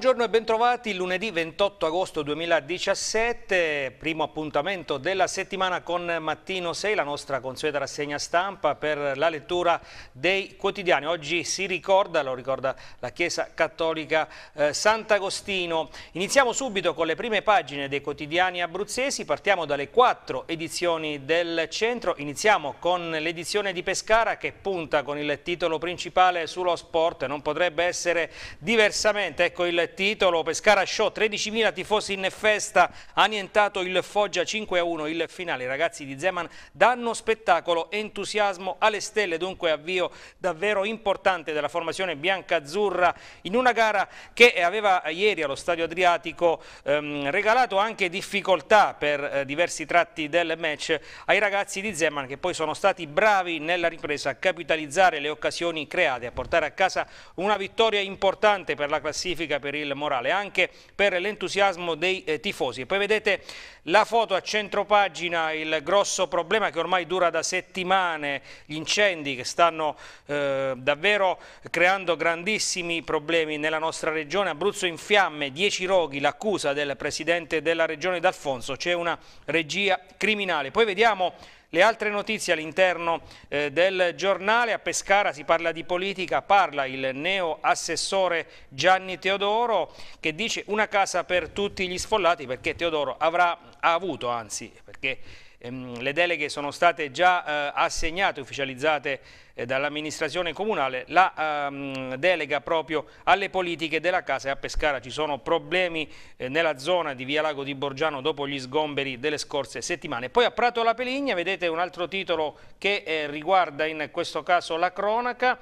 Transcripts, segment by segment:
Buongiorno e bentrovati, lunedì 28 agosto 2017, primo appuntamento della settimana con Mattino 6, la nostra consueta rassegna stampa per la lettura dei quotidiani. Oggi si ricorda, lo ricorda la Chiesa Cattolica eh, Sant'Agostino. Iniziamo subito con le prime pagine dei quotidiani abruzzesi, partiamo dalle quattro edizioni del centro, iniziamo con l'edizione di Pescara che punta con il titolo principale sullo sport, non potrebbe essere diversamente. Ecco il titolo. Pescara Show, 13.000 tifosi in festa, annientato il Foggia 5-1. Il finale, i ragazzi di Zeman danno spettacolo, entusiasmo alle stelle, dunque avvio davvero importante della formazione bianca-azzurra in una gara che aveva ieri allo Stadio Adriatico ehm, regalato anche difficoltà per eh, diversi tratti del match ai ragazzi di Zeman che poi sono stati bravi nella ripresa a capitalizzare le occasioni create, a portare a casa una vittoria importante per la classifica per il il morale, anche per l'entusiasmo dei eh, tifosi. poi vedete la foto a centropagina, il grosso problema che ormai dura da settimane, gli incendi che stanno eh, davvero creando grandissimi problemi nella nostra regione, Abruzzo in fiamme, 10 roghi, l'accusa del presidente della regione D'Alfonso, c'è una regia criminale. Poi vediamo le altre notizie all'interno eh, del giornale, a Pescara si parla di politica, parla il neo assessore Gianni Teodoro che dice una casa per tutti gli sfollati perché Teodoro avrà, ha avuto anzi perché Ehm, le deleghe sono state già eh, assegnate, ufficializzate eh, dall'amministrazione comunale, la ehm, delega proprio alle politiche della casa e a Pescara ci sono problemi eh, nella zona di Via Lago di Borgiano dopo gli sgomberi delle scorse settimane. Poi a Prato la Peligna vedete un altro titolo che eh, riguarda in questo caso la cronaca,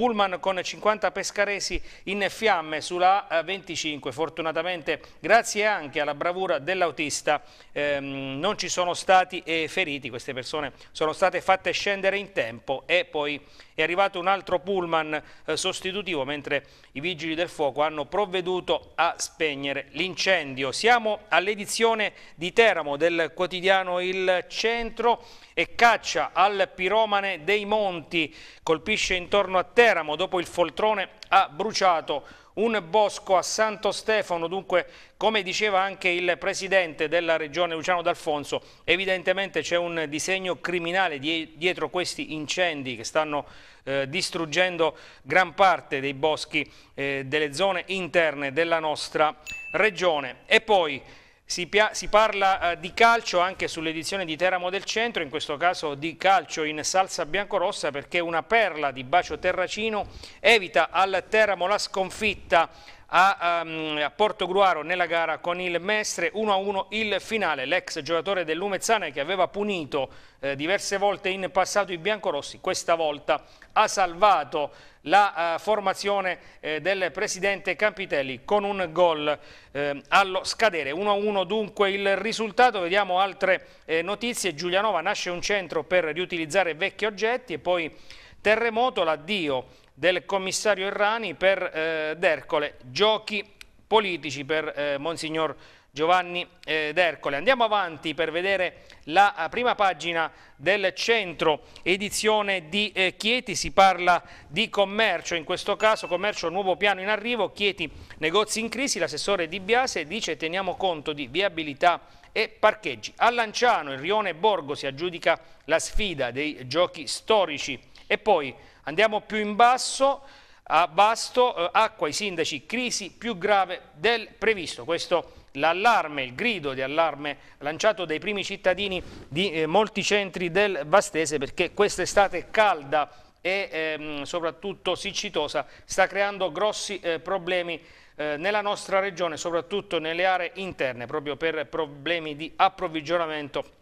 pullman con 50 pescaresi in fiamme sulla A25. Eh, Fortunatamente grazie anche alla bravura dell'autista ehm, non ci sono stati eh, feriti, queste persone sono state fatte scendere in tempo e poi è arrivato un altro pullman eh, sostitutivo mentre i vigili del fuoco hanno provveduto a spegnere l'incendio. Siamo all'edizione di Teramo del quotidiano Il Centro e caccia al piromane dei Monti, colpisce intorno a Teramo Teramo dopo il foltrone ha bruciato un bosco a Santo Stefano, dunque come diceva anche il presidente della regione Luciano D'Alfonso, evidentemente c'è un disegno criminale dietro questi incendi che stanno eh, distruggendo gran parte dei boschi eh, delle zone interne della nostra regione. E poi si, si parla eh, di calcio anche sull'edizione di Teramo del Centro, in questo caso di calcio in salsa biancorossa perché una perla di Bacio Terracino evita al Teramo la sconfitta a, um, a Portogruaro nella gara con il Mestre 1-1 il finale, l'ex giocatore del Lumezzane che aveva punito eh, diverse volte in passato i biancorossi, questa volta ha salvato la uh, formazione eh, del presidente Campitelli con un gol eh, allo scadere. 1-1 dunque il risultato, vediamo altre eh, notizie, Giulianova nasce un centro per riutilizzare vecchi oggetti e poi terremoto, l'addio del commissario Errani per eh, D'Ercole, giochi politici per eh, Monsignor Giovanni eh, D'Ercole. Andiamo avanti per vedere la eh, prima pagina del centro edizione di eh, Chieti, si parla di commercio, in questo caso commercio nuovo piano in arrivo, Chieti negozi in crisi, l'assessore Di Biase dice teniamo conto di viabilità e parcheggi. A Lanciano il Rione Borgo si aggiudica la sfida dei giochi storici e poi Andiamo più in basso, a Basto, eh, acqua ai sindaci, crisi più grave del previsto. Questo l'allarme, il grido di allarme lanciato dai primi cittadini di eh, molti centri del Vastese perché questa estate calda e ehm, soprattutto siccitosa sta creando grossi eh, problemi eh, nella nostra regione, soprattutto nelle aree interne, proprio per problemi di approvvigionamento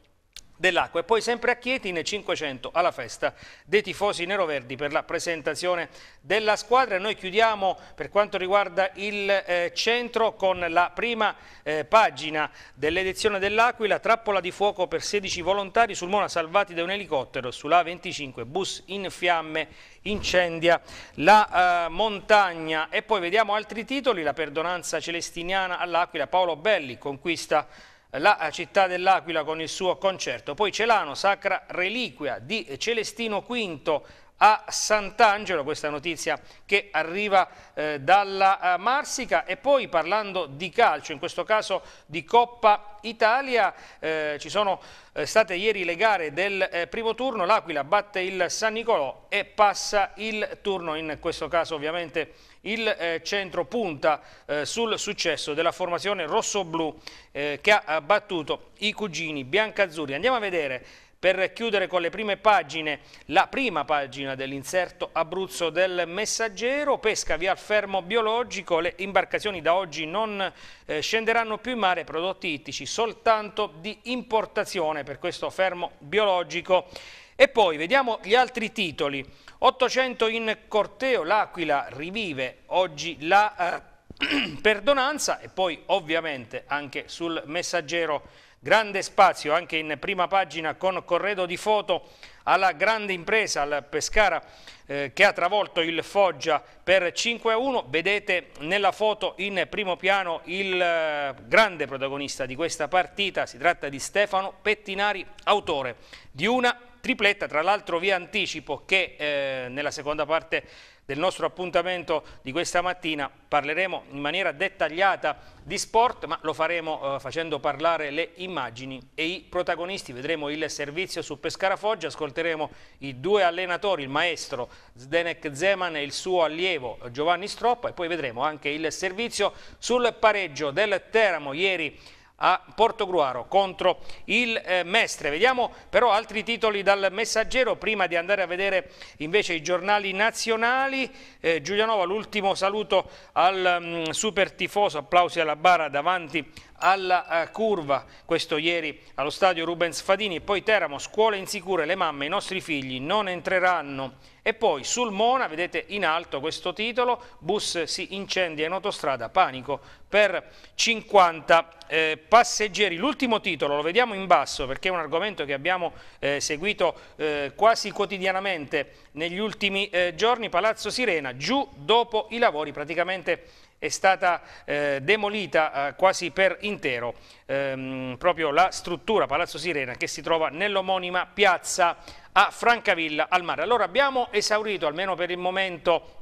dell'acqua. E poi sempre a Chieti nel 500 alla festa dei tifosi neroverdi per la presentazione della squadra. Noi chiudiamo per quanto riguarda il eh, centro con la prima eh, pagina dell'edizione dell'Aquila, trappola di fuoco per 16 volontari sul Mona salvati da un elicottero, sulla 25 bus in fiamme incendia la eh, montagna e poi vediamo altri titoli, la perdonanza celestiniana all'Aquila, Paolo Belli conquista la città dell'Aquila con il suo concerto. Poi Celano, sacra reliquia di Celestino V a Sant'Angelo, questa notizia che arriva eh, dalla eh, Marsica e poi parlando di calcio, in questo caso di Coppa Italia, eh, ci sono eh, state ieri le gare del eh, primo turno, l'Aquila batte il San Nicolò e passa il turno, in questo caso ovviamente il eh, centro punta eh, sul successo della formazione rossoblù eh, che ha battuto i cugini biancazzurri. Andiamo a vedere per chiudere con le prime pagine, la prima pagina dell'inserto Abruzzo del Messaggero, pesca via al fermo biologico, le imbarcazioni da oggi non eh, scenderanno più in mare, prodotti ittici soltanto di importazione per questo fermo biologico. E poi vediamo gli altri titoli. 800 in corteo, l'Aquila rivive oggi la eh, perdonanza e poi ovviamente anche sul messaggero grande spazio, anche in prima pagina con corredo di foto alla grande impresa, al Pescara eh, che ha travolto il Foggia per 5-1. Vedete nella foto in primo piano il eh, grande protagonista di questa partita, si tratta di Stefano Pettinari, autore di una tripletta, tra l'altro vi anticipo che eh, nella seconda parte del nostro appuntamento di questa mattina parleremo in maniera dettagliata di sport, ma lo faremo eh, facendo parlare le immagini e i protagonisti. Vedremo il servizio su Pescara Foggia, ascolteremo i due allenatori, il maestro Zdenek Zeman e il suo allievo eh, Giovanni Stroppa e poi vedremo anche il servizio sul pareggio del Teramo ieri a Portogruaro contro il eh, Mestre. Vediamo però altri titoli dal messaggero prima di andare a vedere invece i giornali nazionali. Eh, Giulianova, l'ultimo saluto al mh, mm, super tifoso, applausi alla bara davanti a alla eh, curva, questo ieri allo stadio Rubens Fadini, e poi Teramo, scuole insicure, le mamme, i nostri figli non entreranno. E poi sul Mona, vedete in alto questo titolo, bus si incendia in autostrada, panico per 50 eh, passeggeri. L'ultimo titolo lo vediamo in basso perché è un argomento che abbiamo eh, seguito eh, quasi quotidianamente negli ultimi eh, giorni. Palazzo Sirena, giù dopo i lavori praticamente è stata eh, demolita eh, quasi per intero ehm, proprio la struttura Palazzo Sirena che si trova nell'omonima piazza a Francavilla al mare. Allora abbiamo esaurito almeno per il momento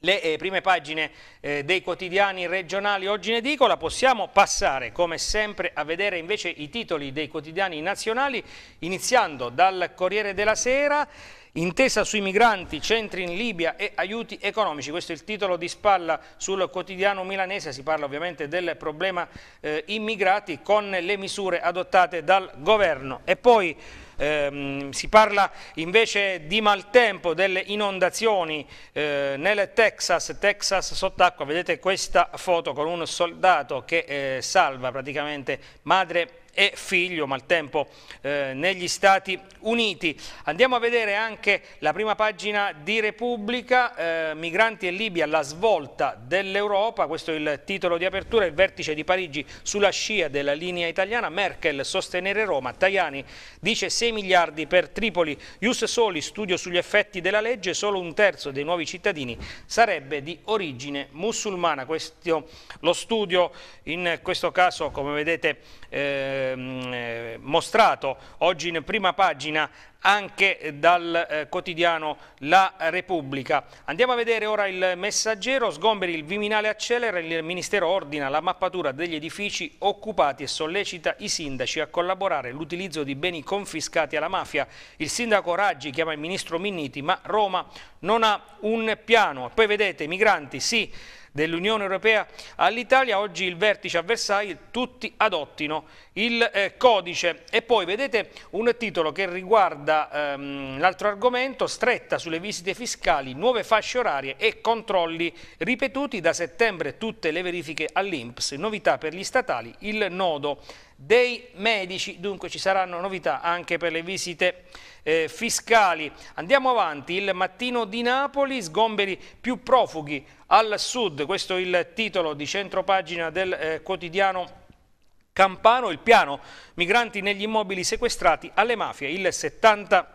le eh, prime pagine eh, dei quotidiani regionali oggi in edicola, possiamo passare come sempre a vedere invece i titoli dei quotidiani nazionali, iniziando dal Corriere della Sera Intesa sui migranti, centri in Libia e aiuti economici, questo è il titolo di spalla sul quotidiano milanese, si parla ovviamente del problema eh, immigrati con le misure adottate dal governo. E poi ehm, si parla invece di maltempo, delle inondazioni eh, nel Texas, Texas sott'acqua, vedete questa foto con un soldato che eh, salva praticamente madre e figlio, maltempo eh, negli Stati Uniti. Andiamo a vedere anche la prima pagina di Repubblica, eh, migranti e Libia, la svolta dell'Europa, questo è il titolo di apertura, il vertice di Parigi sulla scia della linea italiana, Merkel sostenere Roma, Tajani dice 6 miliardi per Tripoli, Ius Soli studio sugli effetti della legge, solo un terzo dei nuovi cittadini sarebbe di origine musulmana. Questo, lo studio in questo caso, come vedete, eh, Ehm, eh, mostrato oggi in prima pagina anche dal eh, quotidiano La Repubblica. Andiamo a vedere ora il messaggero, sgomberi il Viminale accelera, il Ministero ordina la mappatura degli edifici occupati e sollecita i sindaci a collaborare l'utilizzo di beni confiscati alla mafia. Il sindaco Raggi chiama il ministro Minniti, ma Roma non ha un piano. Poi vedete, migranti sì, dell'Unione Europea all'Italia, oggi il vertice a Versailles, tutti adottino il eh, codice. E poi vedete un titolo che riguarda ehm, l'altro argomento, stretta sulle visite fiscali, nuove fasce orarie e controlli ripetuti da settembre tutte le verifiche all'Inps, novità per gli statali, il nodo dei medici, dunque ci saranno novità anche per le visite eh, fiscali. Andiamo avanti, il mattino di Napoli, sgomberi più profughi al sud, questo è il titolo di centropagina del eh, quotidiano Campano, il piano migranti negli immobili sequestrati alle mafie, il 70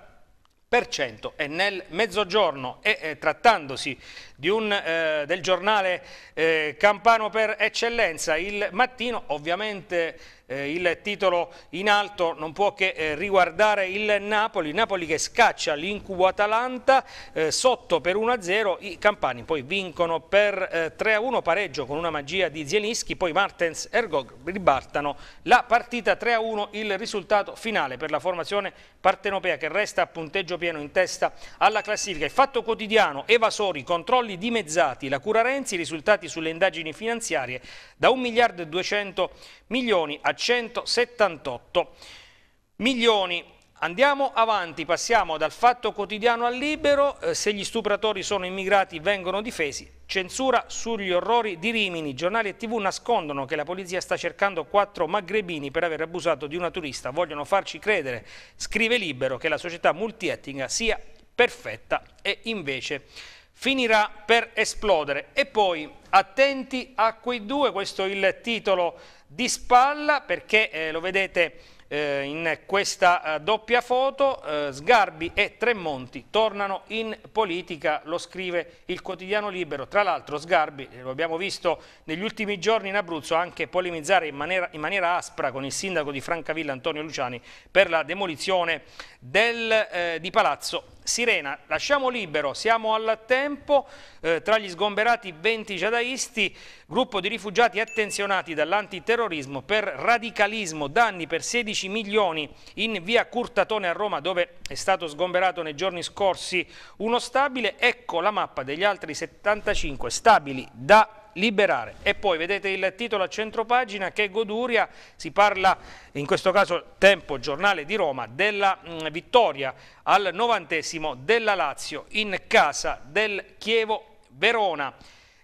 e nel mezzogiorno e eh, trattandosi un, eh, del giornale eh, Campano per eccellenza il mattino ovviamente eh, il titolo in alto non può che eh, riguardare il Napoli, Napoli che scaccia l'incubo Atalanta eh, sotto per 1-0, i campani poi vincono per 3-1 eh, pareggio con una magia di Zielinski, poi Martens e Ergog ribaltano la partita 3-1, il risultato finale per la formazione partenopea che resta a punteggio pieno in testa alla classifica. Il fatto quotidiano, evasori, controlli dimezzati, la cura Renzi, risultati sulle indagini finanziarie da 1 miliardo e 200 milioni a 178 milioni. Andiamo avanti, passiamo dal fatto quotidiano al libero, eh, se gli stupratori sono immigrati vengono difesi, censura sugli orrori di Rimini, giornali e tv nascondono che la polizia sta cercando quattro magrebini per aver abusato di una turista, vogliono farci credere, scrive Libero, che la società multietnica sia perfetta e invece finirà per esplodere. E poi attenti a quei due, questo è il titolo di spalla perché eh, lo vedete eh, in questa eh, doppia foto, eh, Sgarbi e Tremonti tornano in politica, lo scrive il quotidiano libero. Tra l'altro Sgarbi, eh, lo abbiamo visto negli ultimi giorni in Abruzzo, anche polemizzare in maniera, in maniera aspra con il sindaco di Francavilla Antonio Luciani per la demolizione del, eh, di Palazzo Sirena, lasciamo libero, siamo al tempo, eh, tra gli sgomberati 20 jihadisti, gruppo di rifugiati attenzionati dall'antiterrorismo per radicalismo, danni per 16 milioni in via Curtatone a Roma dove è stato sgomberato nei giorni scorsi uno stabile, ecco la mappa degli altri 75 stabili da liberare. E poi vedete il titolo a centropagina che Goduria si parla, in questo caso Tempo, giornale di Roma, della mh, mm, vittoria al novantesimo della Lazio in casa del Chievo Verona.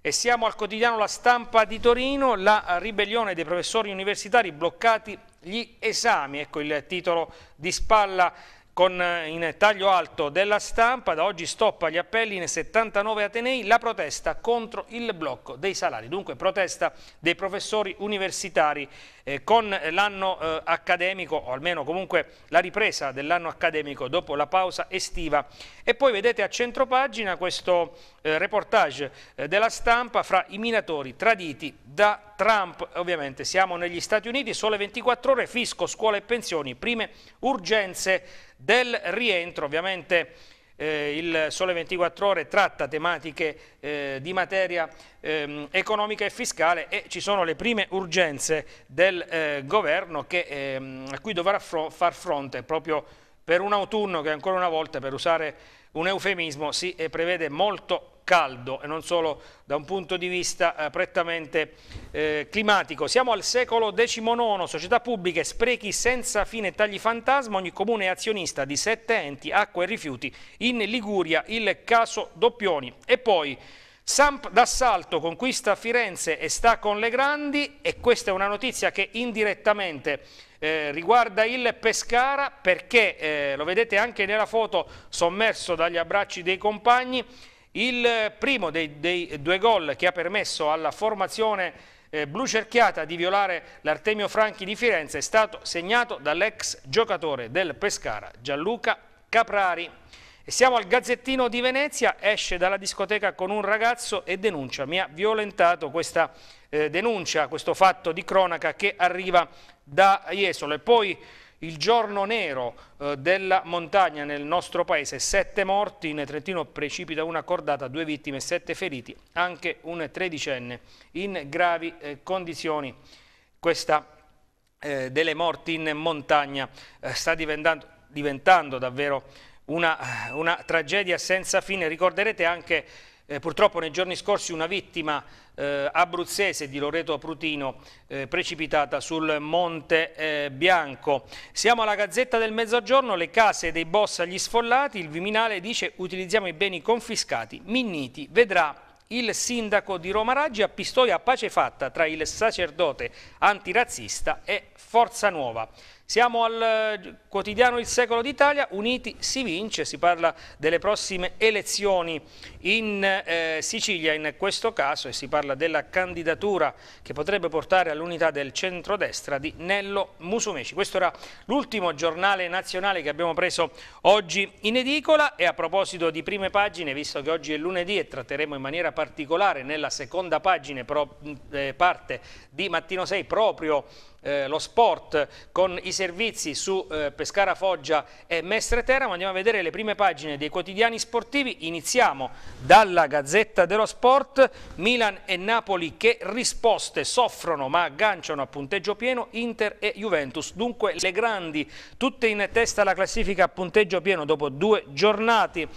E siamo al quotidiano La Stampa di Torino, la ribellione dei professori universitari bloccati gli esami, ecco il titolo di spalla con, eh, in taglio alto della stampa, da oggi stoppa gli appelli nei 79 Atenei, la protesta contro il blocco dei salari, dunque protesta dei professori universitari eh, con l'anno eh, accademico, o almeno comunque la ripresa dell'anno accademico dopo la pausa estiva. E poi vedete a centropagina questo eh, reportage eh, della stampa fra i minatori traditi da Trump. Ovviamente siamo negli Stati Uniti, sole 24 ore, fisco, scuola e pensioni, prime urgenze del rientro. Ovviamente eh, il Sole 24 Ore tratta tematiche eh, di materia eh, economica e fiscale e ci sono le prime urgenze del eh, governo che, ehm, a cui dovrà fro far fronte proprio per un autunno che ancora una volta, per usare un eufemismo, si prevede molto caldo e non solo da un punto di vista eh, prettamente eh, climatico. Siamo al secolo XIX, società pubbliche, sprechi senza fine, tagli fantasma, ogni comune è azionista di sette enti, acqua e rifiuti, in Liguria il caso Doppioni. E poi Samp d'assalto conquista Firenze e sta con le grandi e questa è una notizia che indirettamente eh, riguarda il Pescara perché, eh, lo vedete anche nella foto, sommerso dagli abbracci dei compagni, il primo dei, dei due gol che ha permesso alla formazione eh, blu cerchiata di violare l'Artemio Franchi di Firenze è stato segnato dall'ex giocatore del Pescara Gianluca Caprari. E siamo al Gazzettino di Venezia, esce dalla discoteca con un ragazzo e denuncia, mi ha violentato questa eh, denuncia, questo fatto di cronaca che arriva da Jesolo. E poi il giorno nero eh, della montagna nel nostro paese, sette morti, in Trentino precipita una cordata, due vittime, sette feriti, anche un tredicenne in gravi eh, condizioni. Questa eh, delle morti in montagna eh, sta diventando, diventando davvero una, una tragedia senza fine. Ricorderete anche eh, purtroppo nei giorni scorsi una vittima eh, abruzzese di Loreto Prutino eh, precipitata sul Monte eh, Bianco. Siamo alla Gazzetta del Mezzogiorno, le case dei boss agli sfollati, il Viminale dice utilizziamo i beni confiscati, Minniti vedrà il sindaco di Roma Raggi a Pistoia pace fatta tra il sacerdote antirazzista e Forza Nuova. Siamo al eh, quotidiano Il Secolo d'Italia, Uniti si vince, si parla delle prossime elezioni in eh, Sicilia in questo caso e si parla della candidatura che potrebbe portare all'unità del centrodestra di Nello Musumeci. Questo era l'ultimo giornale nazionale che abbiamo preso oggi in edicola e a proposito di prime pagine, visto che oggi è lunedì e tratteremo in maniera particolare nella seconda pagina pro, eh, parte di Mattino 6 proprio eh, lo sport con i servizi su eh, Pescara Foggia e Mestre Teramo. Andiamo a vedere le prime pagine dei quotidiani sportivi. Iniziamo dalla Gazzetta dello Sport. Milan e Napoli che risposte soffrono ma agganciano a punteggio pieno Inter e Juventus. Dunque le grandi tutte in testa alla classifica a punteggio pieno dopo due giornate.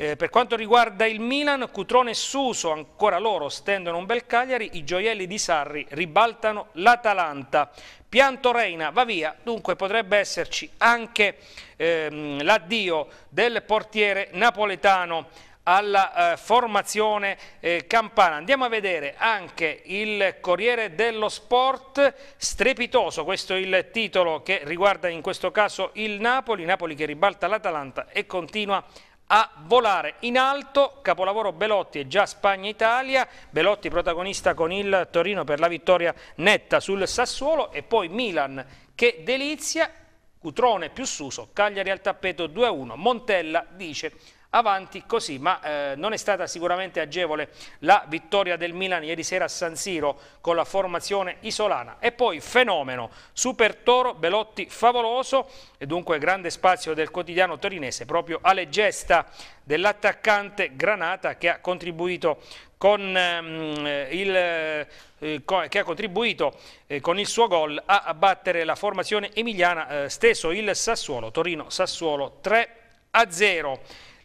Eh, per quanto riguarda il Milan, Cutrone e Suso, ancora loro, stendono un bel Cagliari, i gioielli di Sarri ribaltano l'Atalanta. Pianto Reina va via, dunque potrebbe esserci anche ehm, l'addio del portiere napoletano alla eh, formazione eh, campana. Andiamo a vedere anche il Corriere dello Sport, strepitoso, questo è il titolo che riguarda in questo caso il Napoli, Napoli che ribalta l'Atalanta e continua a a volare in alto, capolavoro Belotti e già Spagna-Italia, Belotti protagonista con il Torino per la vittoria netta sul Sassuolo e poi Milan che delizia, Cutrone più Suso, Cagliari al tappeto 2-1, Montella dice avanti così, ma eh, non è stata sicuramente agevole la vittoria del Milan ieri sera a San Siro con la formazione isolana. E poi fenomeno, Super Toro, Belotti favoloso e dunque grande spazio del quotidiano torinese proprio alle gesta dell'attaccante Granata che ha contribuito con, ehm, il, eh, che ha contribuito eh, con il suo gol a battere la formazione emiliana eh, stesso il Sassuolo, Torino-Sassuolo 3 0.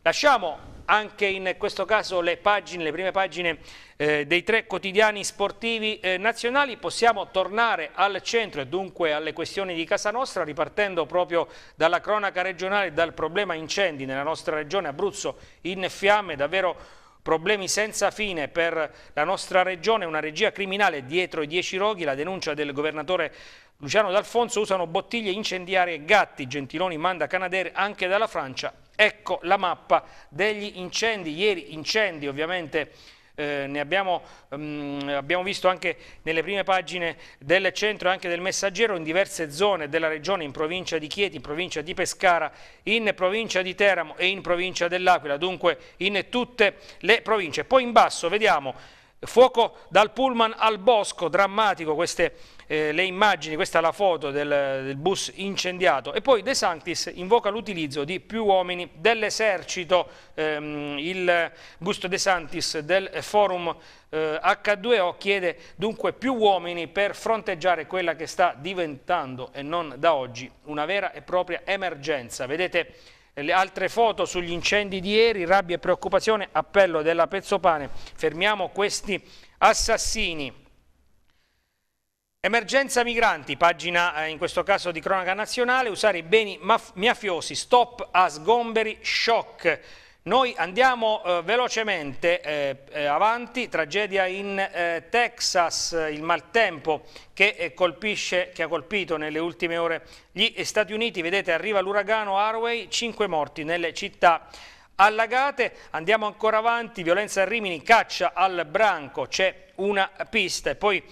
Lasciamo anche in questo caso le, pagine, le prime pagine eh, dei tre quotidiani sportivi eh, nazionali, possiamo tornare al centro e dunque alle questioni di casa nostra, ripartendo proprio dalla cronaca regionale, e dal problema incendi nella nostra regione Abruzzo in fiamme, davvero problemi senza fine per la nostra regione, una regia criminale dietro i dieci roghi, la denuncia del governatore Luciano D'Alfonso usano bottiglie incendiarie e gatti, Gentiloni manda Canadair anche dalla Francia. Ecco la mappa degli incendi, ieri incendi ovviamente eh, ne abbiamo, um, abbiamo, visto anche nelle prime pagine del centro e anche del messaggero in diverse zone della regione, in provincia di Chieti, in provincia di Pescara, in provincia di Teramo e in provincia dell'Aquila, dunque in tutte le province. Poi in basso vediamo Fuoco dal pullman al bosco, drammatico queste eh, le immagini, questa è la foto del, del bus incendiato. E poi De Sanctis invoca l'utilizzo di più uomini dell'esercito, ehm, il Gusto De Sanctis del forum eh, H2O chiede dunque più uomini per fronteggiare quella che sta diventando, e non da oggi, una vera e propria emergenza. Vedete le altre foto sugli incendi di ieri, rabbia e preoccupazione, appello della Pezzopane, fermiamo questi assassini. Emergenza migranti, pagina eh, in questo caso di cronaca nazionale, usare i beni mafiosi, stop a sgomberi, shock. Noi andiamo eh, velocemente eh, eh, avanti, tragedia in eh, Texas, il maltempo che, eh, colpisce, che ha colpito nelle ultime ore gli Stati Uniti, vedete arriva l'uragano Harway, 5 morti nelle città allagate, andiamo ancora avanti, violenza a Rimini, caccia al branco, c'è una pista e poi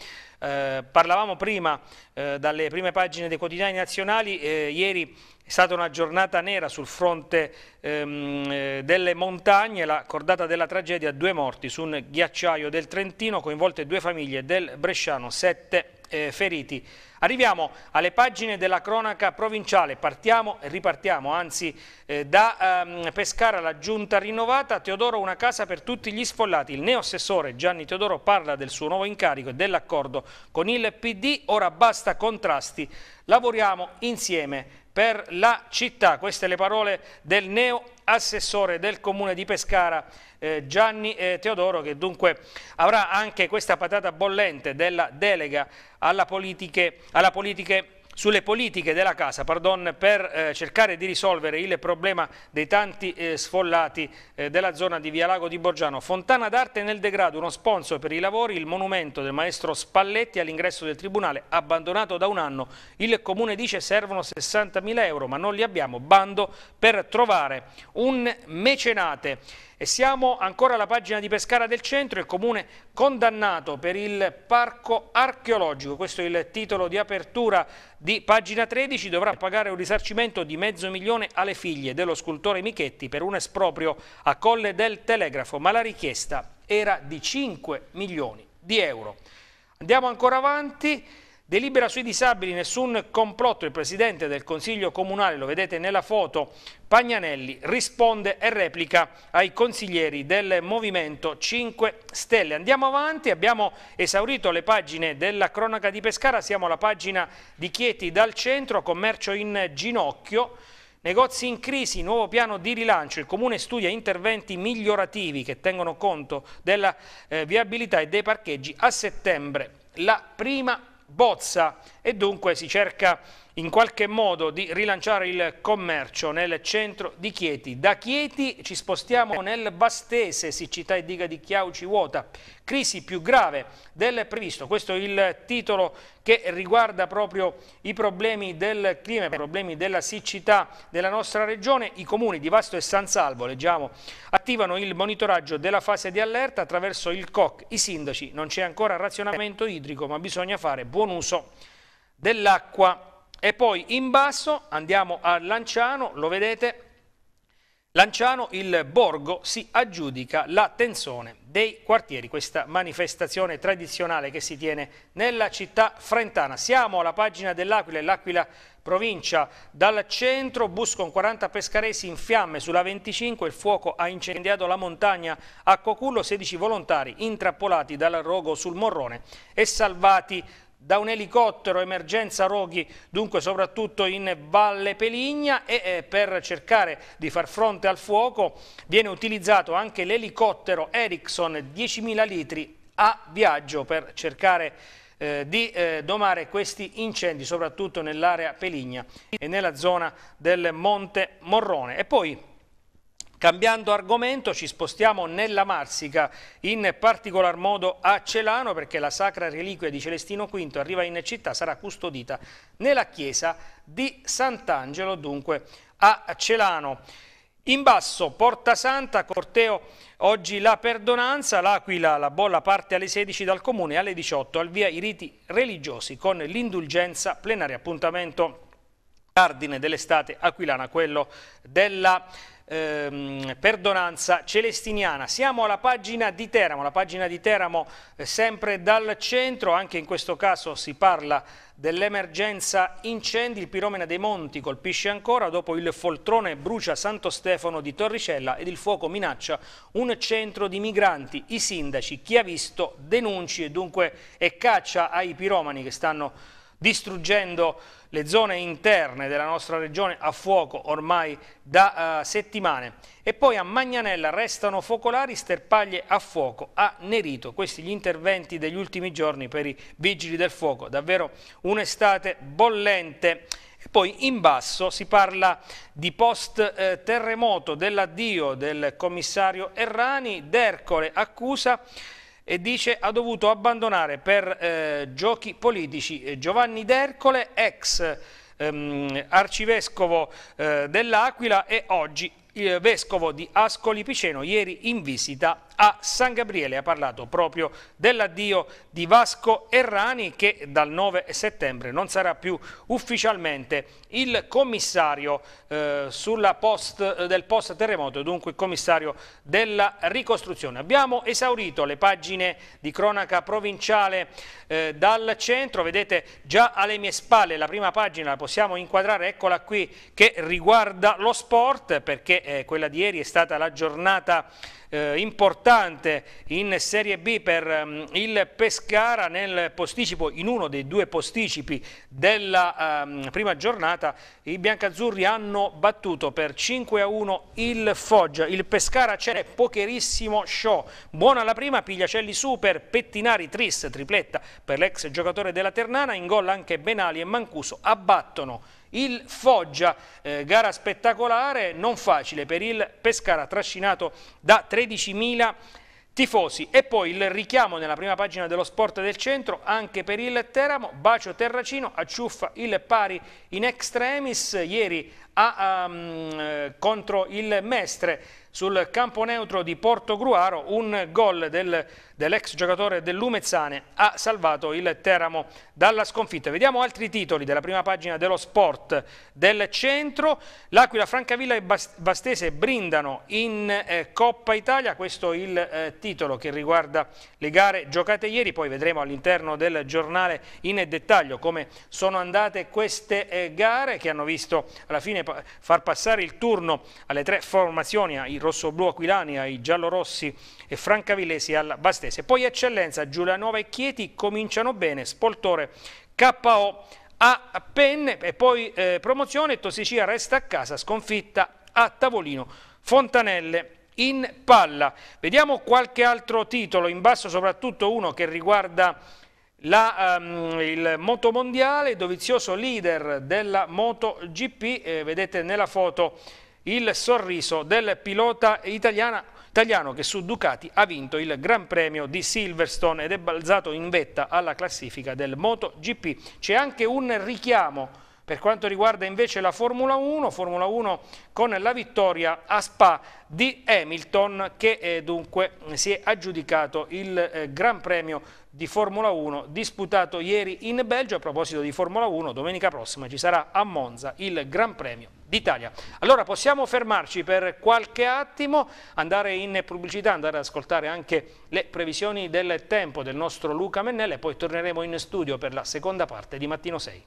eh, parlavamo prima eh, dalle prime pagine dei quotidiani nazionali, eh, ieri è stata una giornata nera sul fronte ehm, eh, delle montagne, la cordata della tragedia, due morti su un ghiacciaio del Trentino, coinvolte due famiglie del Bresciano, sette eh, feriti. Arriviamo alle pagine della cronaca provinciale, partiamo e ripartiamo, anzi eh, da ehm, Pescara la giunta rinnovata, Teodoro una casa per tutti gli sfollati, il neoassessore Gianni Teodoro parla del suo nuovo incarico e dell'accordo con il PD, ora basta contrasti, lavoriamo insieme per la città. Queste le parole del neo assessore del comune di Pescara eh, Gianni eh, Teodoro che dunque avrà anche questa patata bollente della delega alla politiche, alla politiche sulle politiche della casa pardon, per eh, cercare di risolvere il problema dei tanti eh, sfollati eh, della zona di Via Lago di Borgiano. Fontana d'arte nel degrado, uno sponsor per i lavori, il monumento del maestro Spalletti all'ingresso del tribunale, abbandonato da un anno. Il comune dice servono 60.000 euro ma non li abbiamo, bando per trovare un mecenate. E siamo ancora alla pagina di Pescara del Centro, il comune condannato per il parco archeologico, questo è il titolo di apertura di pagina 13 dovrà pagare un risarcimento di mezzo milione alle figlie dello scultore Michetti per un esproprio a Colle del Telegrafo, ma la richiesta era di 5 milioni di euro. Andiamo ancora avanti. Delibera sui disabili, nessun complotto, il presidente del Consiglio Comunale, lo vedete nella foto, Pagnanelli risponde e replica ai consiglieri del Movimento 5 Stelle. Andiamo avanti, abbiamo esaurito le pagine della cronaca di Pescara, siamo alla pagina di Chieti dal centro, commercio in ginocchio. Negozi in crisi, nuovo piano di rilancio, il Comune studia interventi migliorativi che tengono conto della eh, viabilità e dei parcheggi a settembre. La prima bozza e dunque si cerca in qualche modo di rilanciare il commercio nel centro di Chieti. Da Chieti ci spostiamo nel Bastese, siccità e diga di Chiauci vuota, crisi più grave del previsto. Questo è il titolo che riguarda proprio i problemi del clima, i problemi della siccità della nostra regione. I comuni di Vasto e San Salvo, leggiamo, attivano il monitoraggio della fase di allerta attraverso il COC. I sindaci, non c'è ancora razionamento idrico, ma bisogna fare buon uso dell'acqua e poi in basso andiamo a Lanciano, lo vedete, Lanciano il Borgo si aggiudica la tensione dei quartieri, questa manifestazione tradizionale che si tiene nella città frentana. Siamo alla pagina dell'Aquila e l'Aquila provincia dal centro, bus con 40 pescaresi in fiamme sulla 25, il fuoco ha incendiato la montagna a Cocullo, 16 volontari intrappolati dal rogo sul Morrone e salvati da un elicottero emergenza roghi, dunque soprattutto in Valle Peligna e eh, per cercare di far fronte al fuoco viene utilizzato anche l'elicottero Ericsson 10.000 litri a viaggio per cercare eh, di eh, domare questi incendi soprattutto nell'area Peligna e nella zona del Monte Morrone. E poi Cambiando argomento ci spostiamo nella Marsica, in particolar modo a Celano perché la sacra reliquia di Celestino V arriva in città, sarà custodita nella chiesa di Sant'Angelo, dunque a Celano. In basso, Porta Santa, corteo oggi la perdonanza, l'Aquila, la bolla parte alle 16 dal comune, alle 18 al via i riti religiosi con l'indulgenza plenaria, appuntamento cardine dell'estate aquilana, quello della ehm, perdonanza celestiniana. Siamo alla pagina di Teramo, la pagina di Teramo eh, sempre dal centro, anche in questo caso si parla dell'emergenza incendi, il piromena dei Monti colpisce ancora, dopo il foltrone brucia Santo Stefano di Torricella ed il fuoco minaccia un centro di migranti, i sindaci, chi ha visto denunci e dunque è caccia ai piromani che stanno distruggendo le zone interne della nostra regione a fuoco ormai da uh, settimane. E poi a Magnanella restano focolari, sterpaglie a fuoco, a Nerito. Questi gli interventi degli ultimi giorni per i vigili del fuoco, davvero un'estate bollente. E poi in basso si parla di post eh, terremoto, dell'addio del commissario Errani, D'Ercole accusa e dice ha dovuto abbandonare per eh, giochi politici eh, Giovanni D'Ercole, ex ehm, arcivescovo eh, dell'Aquila e oggi eh, vescovo di Ascoli Piceno, ieri in visita a San Gabriele ha parlato proprio dell'addio di Vasco Errani che dal 9 settembre non sarà più ufficialmente il commissario eh, post, eh, del post terremoto dunque il commissario della ricostruzione. Abbiamo esaurito le pagine di cronaca provinciale eh, dal centro, vedete già alle mie spalle la prima pagina la possiamo inquadrare, eccola qui che riguarda lo sport perché eh, quella di ieri è stata la giornata eh, importante in Serie B per um, il Pescara nel posticipo, in uno dei due posticipi della um, prima giornata i biancazzurri hanno battuto per 5 a 1 il Foggia, il Pescara c'è pocherissimo show, buona la prima Pigliacelli su per Pettinari Tris, tripletta per l'ex giocatore della Ternana, in gol anche Benali e Mancuso abbattono il Foggia, eh, gara spettacolare, non facile per il Pescara, trascinato da 13.000 tifosi. E poi il richiamo nella prima pagina dello Sport del Centro anche per il Teramo, bacio Terracino, acciuffa il pari in extremis, ieri a, um, ehm, contro il Mestre sul campo neutro di Porto Gruaro, un gol del dell'ex giocatore dell'Umezzane ha salvato il Teramo dalla sconfitta. Vediamo altri titoli della prima pagina dello sport del centro. L'Aquila, Francavilla e Bastese brindano in eh, Coppa Italia. Questo è il eh, titolo che riguarda le gare giocate ieri. Poi vedremo all'interno del giornale in dettaglio come sono andate queste eh, gare che hanno visto alla fine far passare il turno alle tre formazioni, ai rossoblù aquilani, ai giallo-rossi e Francavillesi al Bastese. Poi eccellenza Giulianova e Chieti cominciano bene, Spoltore KO a Penne e poi eh, promozione Tosicia resta a casa, sconfitta a Tavolino Fontanelle in palla. Vediamo qualche altro titolo, in basso soprattutto uno che riguarda la, um, il motomondiale, Dovizioso leader della MotoGP, eh, vedete nella foto il sorriso del pilota italiano italiano che su Ducati ha vinto il Gran Premio di Silverstone ed è balzato in vetta alla classifica del MotoGP. C'è anche un richiamo per quanto riguarda invece la Formula 1, Formula 1 con la vittoria a Spa di Hamilton che eh, dunque si è aggiudicato il eh, Gran Premio di Formula 1 disputato ieri in Belgio. A proposito di Formula 1, domenica prossima ci sarà a Monza il Gran Premio d'Italia. Allora possiamo fermarci per qualche attimo, andare in pubblicità, andare ad ascoltare anche le previsioni del tempo del nostro Luca Mennella e poi torneremo in studio per la seconda parte di Mattino 6.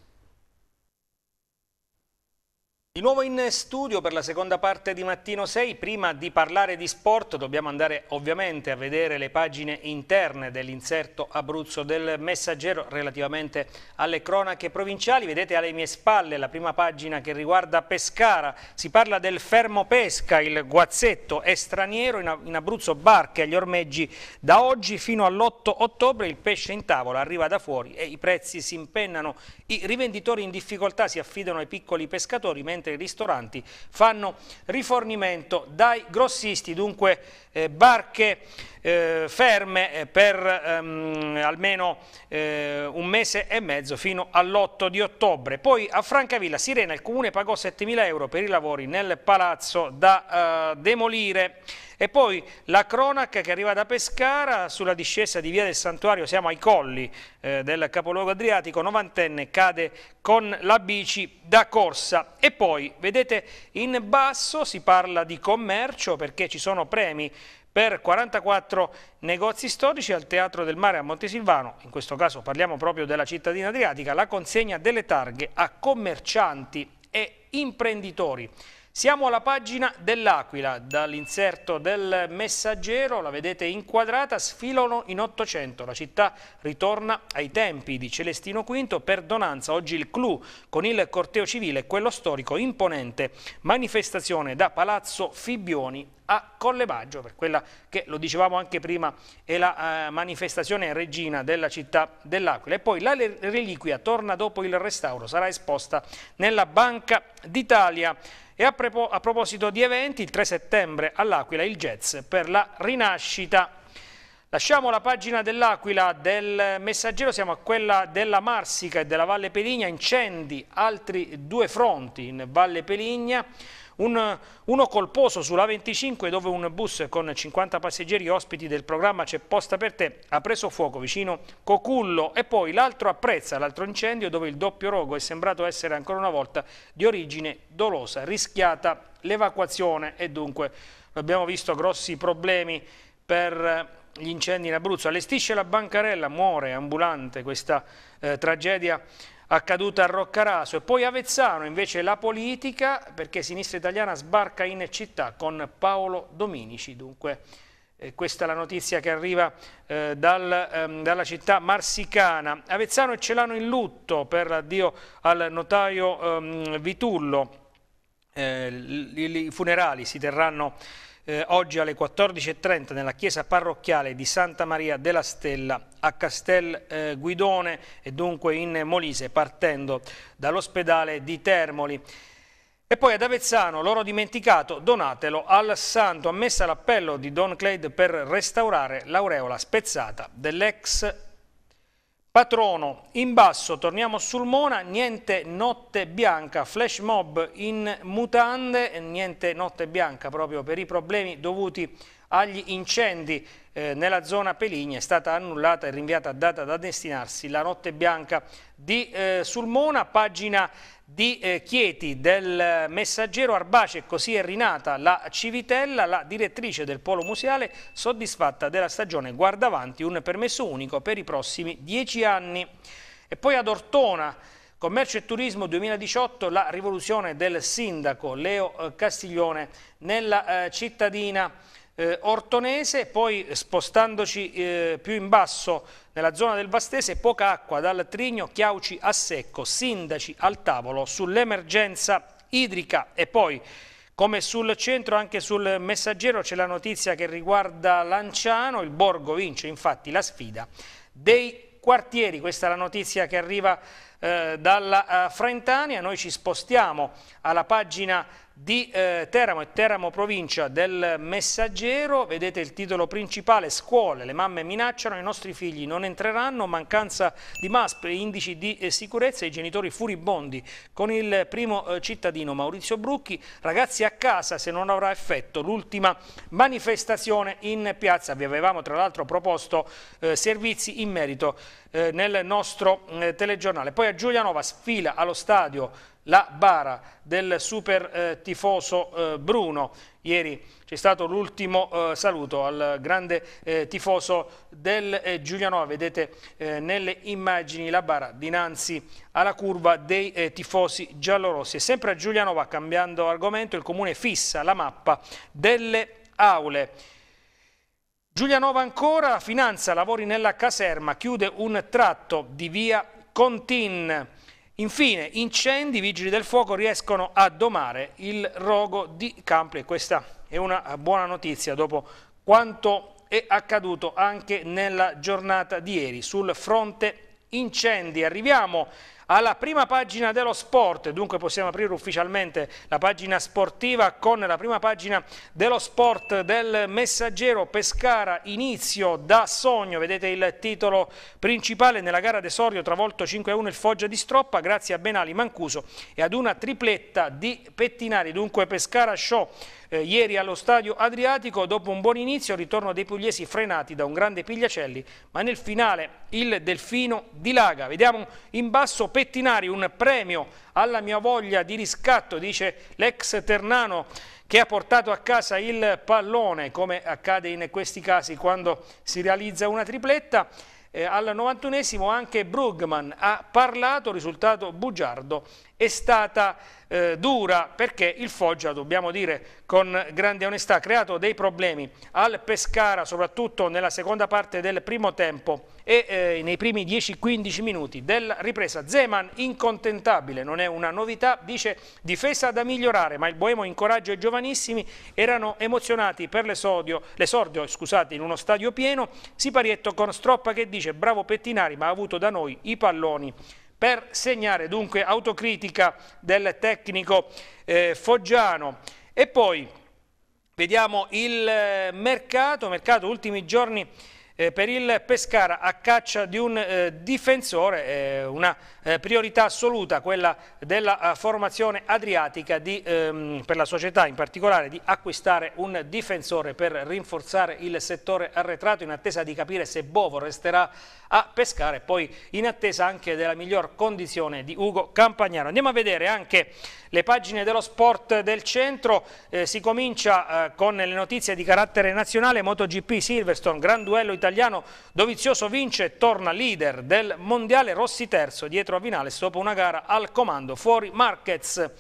Di nuovo in studio per la seconda parte di Mattino 6, prima di parlare di sport dobbiamo andare ovviamente a vedere le pagine interne dell'inserto Abruzzo del Messaggero relativamente alle cronache provinciali, vedete alle mie spalle la prima pagina che riguarda Pescara, si parla del fermo pesca, il guazzetto è straniero, in Abruzzo barche agli ormeggi da oggi fino all'8 ottobre, il pesce in tavola arriva da fuori e i prezzi si impennano, i rivenditori in difficoltà si affidano ai piccoli pescatori mentre mentre i ristoranti fanno rifornimento dai grossisti, dunque eh, barche eh, ferme eh, per ehm, almeno eh, un mese e mezzo fino all'8 di ottobre. Poi a Francavilla Sirena il comune pagò 7.000 euro per i lavori nel palazzo da eh, demolire. E poi la cronaca che arriva da Pescara sulla discesa di Via del Santuario, siamo ai colli eh, del capoluogo adriatico, novantenne cade con la bici da corsa. E poi, vedete, in basso si parla di commercio perché ci sono premi per 44 negozi storici al Teatro del Mare a Montesilvano, in questo caso parliamo proprio della cittadina adriatica, la consegna delle targhe a commercianti e imprenditori. Siamo alla pagina dell'Aquila, dall'inserto del messaggero, la vedete inquadrata, sfilano in 800, la città ritorna ai tempi di Celestino V per Donanza, oggi il clou con il corteo civile, quello storico imponente, manifestazione da Palazzo Fibbioni a Collebaggio, per quella che, lo dicevamo anche prima, è la eh, manifestazione regina della città dell'Aquila. E poi la reliquia torna dopo il restauro, sarà esposta nella Banca d'Italia. E a, a proposito di eventi, il 3 settembre all'Aquila il jazz per la rinascita. Lasciamo la pagina dell'Aquila del Messaggero, siamo a quella della Marsica e della Valle Peligna, incendi, altri due fronti in Valle Peligna, un, uno colposo sulla 25 dove un bus con 50 passeggeri ospiti del programma C'è posta per te ha preso fuoco vicino Cocullo e poi l'altro apprezza l'altro incendio dove il doppio rogo è sembrato essere ancora una volta di origine dolosa, rischiata l'evacuazione e dunque abbiamo visto grossi problemi per eh, gli incendi in Abruzzo. Allestisce la bancarella, muore ambulante questa eh, tragedia accaduta a Roccaraso e poi Avezzano invece la politica perché Sinistra Italiana sbarca in città con Paolo Dominici dunque eh, questa è la notizia che arriva eh, dal, ehm, dalla città marsicana Avezzano e Celano in lutto per l'addio al notaio ehm, Vitullo eh, i funerali si terranno eh, oggi alle 14.30 nella chiesa parrocchiale di Santa Maria della Stella a Castel eh, Guidone e dunque in Molise partendo dall'ospedale di Termoli. E poi ad Avezzano, l'oro dimenticato, donatelo al santo. Ammessa l'appello di Don Cleid per restaurare l'aureola spezzata dell'ex Patrono, in basso, torniamo sul Mona, niente notte bianca, flash mob in mutande, niente notte bianca proprio per i problemi dovuti agli incendi eh, nella zona Peligna, è stata annullata e rinviata a data da destinarsi la notte bianca di eh, Sulmona, pagina di eh, Chieti del messaggero Arbace, così è rinata la Civitella, la direttrice del polo museale soddisfatta della stagione guarda avanti un permesso unico per i prossimi dieci anni. E poi ad Ortona, Commercio e Turismo 2018, la rivoluzione del sindaco Leo eh, Castiglione nella eh, cittadina eh, ortonese, poi spostandoci eh, più in basso nella zona del Vastese, poca acqua dal Trigno, Chiauci a secco, sindaci al tavolo sull'emergenza idrica e poi come sul centro, anche sul messaggero c'è la notizia che riguarda Lanciano, il Borgo vince infatti la sfida dei quartieri, questa è la notizia che arriva eh, dalla eh, Frentania, noi ci spostiamo alla pagina di eh, Teramo e Teramo provincia del Messaggero, vedete il titolo principale, scuole, le mamme minacciano, i nostri figli non entreranno, mancanza di MASP, indici di eh, sicurezza, i genitori furibondi con il primo eh, cittadino Maurizio Brucchi, ragazzi a casa se non avrà effetto l'ultima manifestazione in piazza, vi avevamo tra l'altro proposto eh, servizi in merito eh, nel nostro eh, telegiornale. Poi a Giulianova sfila allo stadio la bara del super eh, tifoso eh, Bruno. Ieri c'è stato l'ultimo eh, saluto al grande eh, tifoso del eh, Giulianova. Vedete eh, nelle immagini la bara dinanzi alla curva dei tifosi giallorossi. E sempre a Giulianova, cambiando argomento, il comune fissa la mappa delle aule. Giulianova ancora finanza lavori nella caserma, chiude un tratto di via Contin. Infine, incendi, i vigili del fuoco riescono a domare il rogo di Campli e questa è una buona notizia dopo quanto è accaduto anche nella giornata di ieri sul fronte incendi. Arriviamo alla prima pagina dello sport, dunque possiamo aprire ufficialmente la pagina sportiva con la prima pagina dello sport del messaggero Pescara inizio da sogno, vedete il titolo principale nella gara d'esordio travolto 5-1 il Foggia di Stroppa grazie a Benali Mancuso e ad una tripletta di Pettinari, dunque Pescara Show eh, ieri allo stadio Adriatico dopo un buon inizio ritorno dei pugliesi frenati da un grande Pigliacelli ma nel finale il Delfino dilaga, vediamo in basso Pettinari Bettinari, un premio alla mia voglia di riscatto, dice l'ex Ternano che ha portato a casa il pallone, come accade in questi casi quando si realizza una tripletta. Eh, al 91 anche Brugman ha parlato, risultato bugiardo è stata eh, dura perché il Foggia, dobbiamo dire con grande onestà, ha creato dei problemi al Pescara, soprattutto nella seconda parte del primo tempo e eh, nei primi 10-15 minuti della ripresa. Zeman incontentabile, non è una novità, dice difesa da migliorare, ma il Boemo incoraggia i giovanissimi, erano emozionati per l'esordio, in uno stadio pieno, Siparietto con Stroppa che dice bravo Pettinari ma ha avuto da noi i palloni per segnare dunque autocritica del tecnico eh, Foggiano. E poi vediamo il eh, mercato, mercato ultimi giorni eh, per il Pescara a caccia di un eh, difensore, eh, una eh, priorità assoluta quella della eh, formazione adriatica di, ehm, per la società in particolare di acquistare un difensore per rinforzare il settore arretrato in attesa di capire se Bovo resterà a pescare, poi in attesa anche della miglior condizione di Ugo Campagnano. Andiamo a vedere anche le pagine dello sport del centro, eh, si comincia eh, con le notizie di carattere nazionale, MotoGP Silverstone, gran duello italiano italiano Dovizioso vince e torna leader del mondiale Rossi terzo dietro a Vinales dopo una gara al comando fuori Marquez.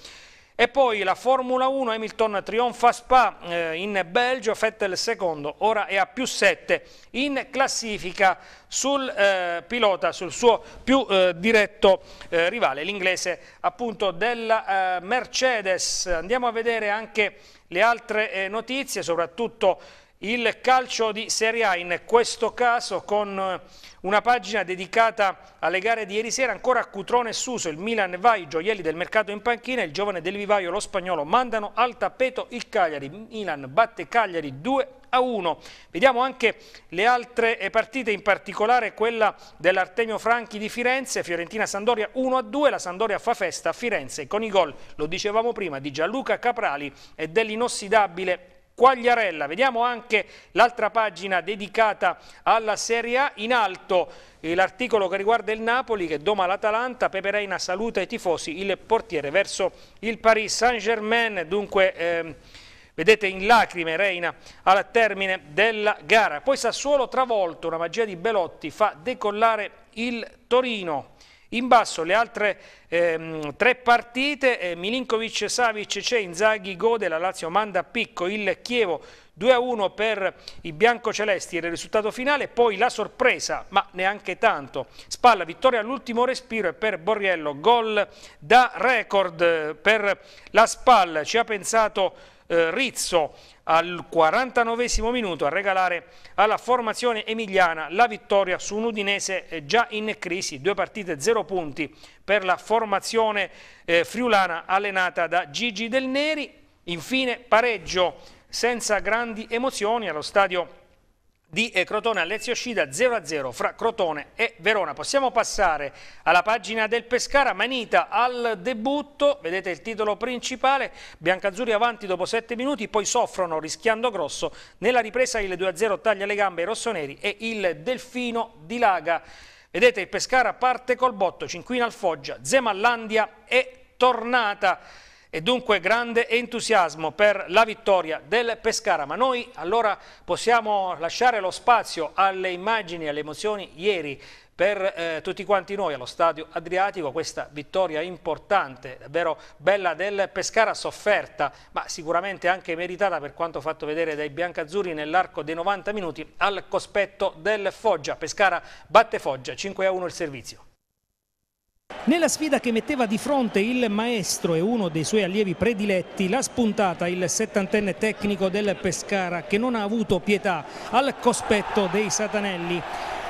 E poi la Formula 1, Hamilton trionfa Spa eh, in Belgio, Vettel secondo, ora è a più 7 in classifica sul eh, pilota, sul suo più eh, diretto eh, rivale, l'inglese appunto della eh, Mercedes. Andiamo a vedere anche le altre eh, notizie, soprattutto il calcio di Serie A, in questo caso con eh, una pagina dedicata alle gare di ieri sera, ancora a Cutrone e Suso, il Milan va, i gioielli del mercato in panchina, il giovane del vivaio, lo spagnolo, mandano al tappeto il Cagliari, Milan batte Cagliari 2 a 1. Vediamo anche le altre eh, partite, in particolare quella dell'Artemio Franchi di Firenze, Fiorentina-Sandoria 1 a 2, la Sandoria fa festa a Firenze con i gol, lo dicevamo prima, di Gianluca Caprali e dell'inossidabile Quagliarella. Vediamo anche l'altra pagina dedicata alla Serie A. In alto eh, l'articolo che riguarda il Napoli che doma l'Atalanta, Pepe Reina saluta i tifosi, il portiere verso il Paris Saint-Germain. Dunque... Ehm, vedete in lacrime Reina al termine della gara. Poi Sassuolo travolto, una magia di Belotti fa decollare il Torino. In basso le altre ehm, tre partite, eh, Milinkovic, Savic, c'è Inzaghi, Gode, la Lazio manda a picco il Chievo 2-1 per i biancocelesti era il risultato finale, poi la sorpresa, ma neanche tanto. Spalla, vittoria all'ultimo respiro e per Borriello gol da record eh, per la Spalla, ci ha pensato eh, Rizzo al 49 minuto a regalare alla formazione emiliana la vittoria su un Udinese eh, già in crisi, due partite zero punti per la formazione eh, friulana allenata da Gigi Del Neri, infine pareggio senza grandi emozioni allo stadio di eh, Crotone a Lezio Scida 0-0 fra Crotone e Verona. Possiamo passare alla pagina del Pescara, Manita al debutto, vedete il titolo principale, Biancazzurri avanti dopo 7 minuti, poi soffrono rischiando grosso, nella ripresa il 2-0 taglia le gambe ai rossoneri e il Delfino dilaga. Vedete il Pescara parte col botto, Cinquina al Foggia, Zemallandia è tornata. E dunque grande entusiasmo per la vittoria del Pescara. Ma noi allora possiamo lasciare lo spazio alle immagini, alle emozioni ieri per eh, tutti quanti noi allo stadio Adriatico questa vittoria importante, davvero bella del Pescara sofferta ma sicuramente anche meritata per quanto fatto vedere dai biancazzurri nell'arco dei 90 minuti al cospetto del Foggia. Pescara batte Foggia 5 a 1 il servizio. Nella sfida che metteva di fronte il maestro e uno dei suoi allievi prediletti, l'ha spuntata il settantenne tecnico del Pescara che non ha avuto pietà al cospetto dei Satanelli.